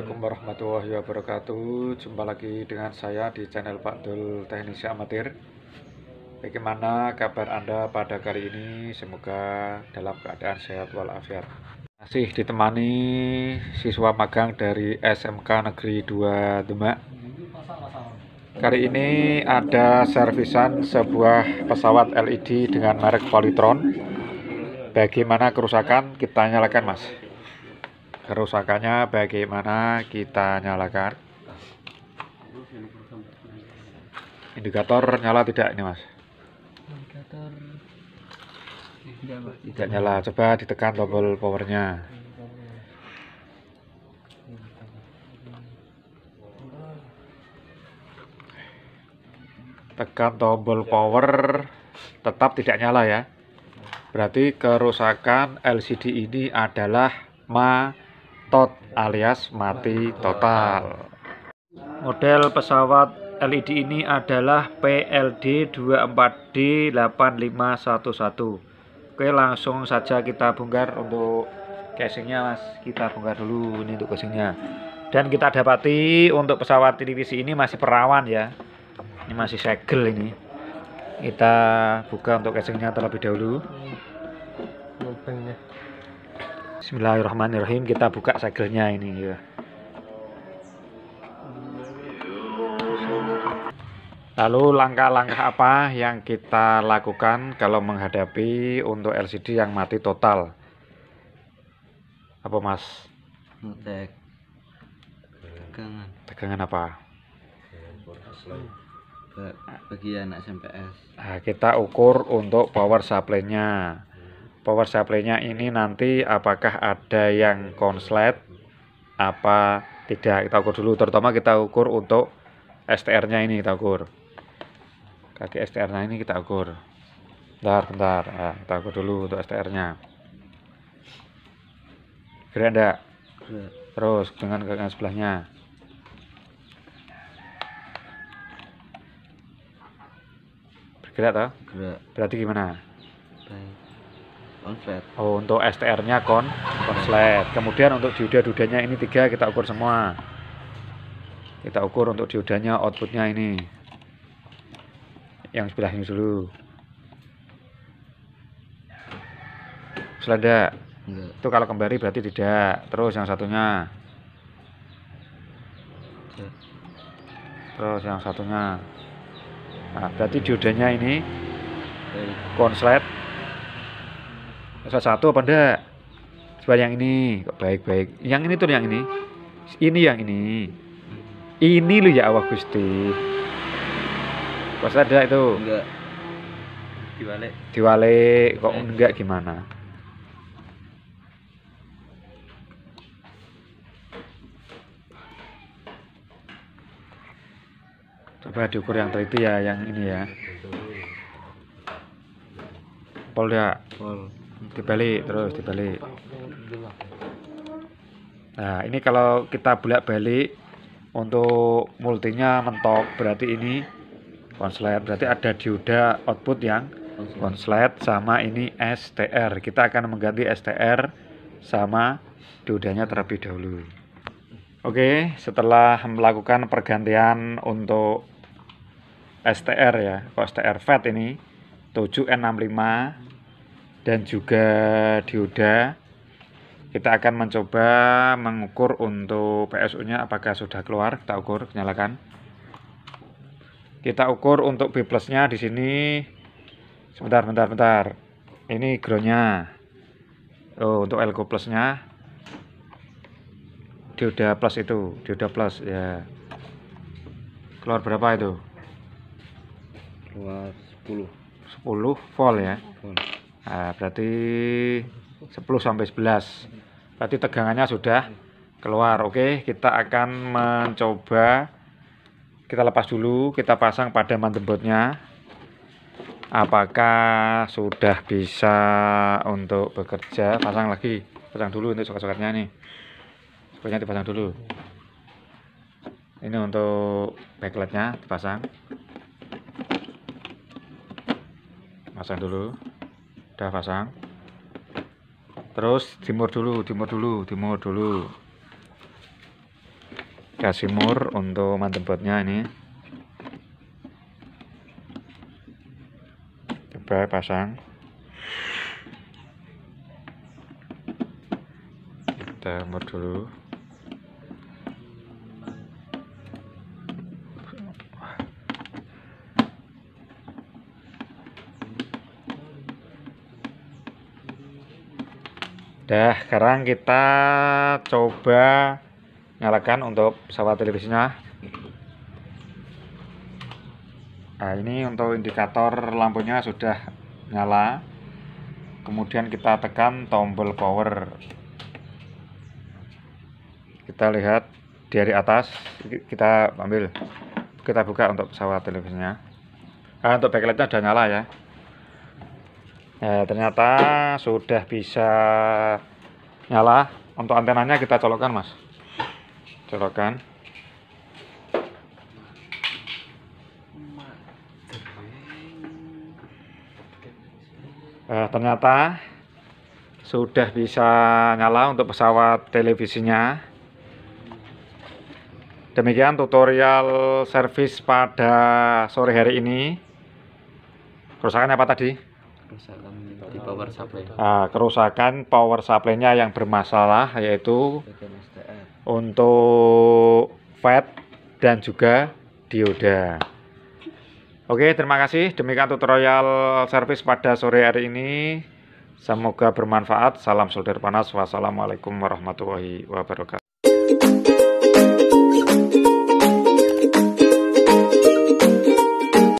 Assalamualaikum iya. warahmatullahi wabarakatuh Jumpa lagi dengan saya di channel Pak Dul Teknisi Amatir Bagaimana kabar Anda pada kali ini? Semoga dalam keadaan sehat walafiat Masih ditemani siswa magang dari SMK Negeri 2 Demak Kali ini ada servisan sebuah pesawat LED dengan merek Polytron Bagaimana kerusakan? Kita nyalakan mas kerusakannya bagaimana kita nyalakan indikator nyala tidak ini mas indikator tidak, nyala coba ditekan tombol powernya tekan tombol power tetap tidak nyala ya berarti kerusakan LCD ini adalah ma tot alias mati total. Model pesawat LED ini adalah PLD24D8511. Oke, langsung saja kita bongkar untuk casingnya, Mas. Kita bongkar dulu ini untuk casingnya. Dan kita dapati untuk pesawat televisi ini masih perawan ya. Ini masih segel ini. Kita buka untuk casingnya terlebih dahulu. Lubangnya. Bismillahirrahmanirrahim kita buka segelnya ini ya Lalu langkah-langkah apa yang kita lakukan kalau menghadapi untuk LCD yang mati total? Apa mas? Tegangan. Tegangan apa? Bagian SMPS. Nah, kita ukur untuk power supply-nya power supply-nya ini nanti apakah ada yang konslet apa tidak kita ukur dulu terutama kita ukur untuk STR-nya ini kita ukur kaki STR-nya ini kita ukur bentar bentar nah, kita ukur dulu untuk STR-nya kira enggak terus dengan kaki sebelahnya bergerak tak? gerak berarti gimana baik konslet. Oh, untuk STR-nya kon konslet. Kemudian untuk dioda-dodanya ini tiga kita ukur semua. Kita ukur untuk diodanya outputnya ini. Yang sebelah ini dulu. Selada. Itu kalau kembali berarti tidak. Terus yang satunya. Terus yang satunya. Nah, berarti diodanya ini konslet salah satu apa enggak coba yang ini kok baik-baik yang ini tuh yang ini ini yang ini ini lu ya Allah Gusti pas ada itu enggak diwalek diwalek kok eh. enggak gimana coba diukur yang teliti ya yang ini ya Polda Pol. Ya? dibalik terus dibalik nah ini kalau kita bolak balik untuk multinya mentok berarti ini konslet berarti ada dioda output yang konslet sama ini STR kita akan mengganti STR sama diodanya terlebih dahulu Oke setelah melakukan pergantian untuk STR ya kok STR FET ini 7N65 dan juga dioda kita akan mencoba mengukur untuk PSU nya apakah sudah keluar kita ukur nyalakan kita ukur untuk B plus nya di sini sebentar bentar bentar ini groundnya oh, untuk elko plus nya dioda plus itu dioda plus ya keluar berapa itu keluar 10 10 volt ya Nah, berarti 10 sampai 11. Berarti tegangannya sudah keluar. Oke, kita akan mencoba kita lepas dulu, kita pasang pada motherboardnya. Apakah sudah bisa untuk bekerja? Pasang lagi, pasang dulu untuk soket-soketnya nih. Soketnya dipasang dulu. Ini untuk backlightnya dipasang. Pasang dulu udah pasang terus dimur dulu dimur dulu dimur dulu kasih mur untuk botnya ini coba pasang kita mur dulu Dah, sekarang kita coba nyalakan untuk pesawat televisinya. Nah, ini untuk indikator lampunya sudah nyala. Kemudian kita tekan tombol power. Kita lihat dari atas, kita ambil, kita buka untuk pesawat televisinya. Nah, untuk backlightnya sudah nyala ya. Nah, ternyata sudah bisa nyala. Untuk antenanya kita colokkan, Mas. Colokkan. Nah, ternyata sudah bisa nyala untuk pesawat televisinya. Demikian tutorial servis pada sore hari ini. Kerusakan apa tadi? kerusakan di power supply. Ah, kerusakan power supply-nya yang bermasalah yaitu untuk FET dan juga dioda. Oke, terima kasih. Demikian tutorial servis pada sore hari ini. Semoga bermanfaat. Salam solder panas. Wassalamualaikum warahmatullahi wabarakatuh.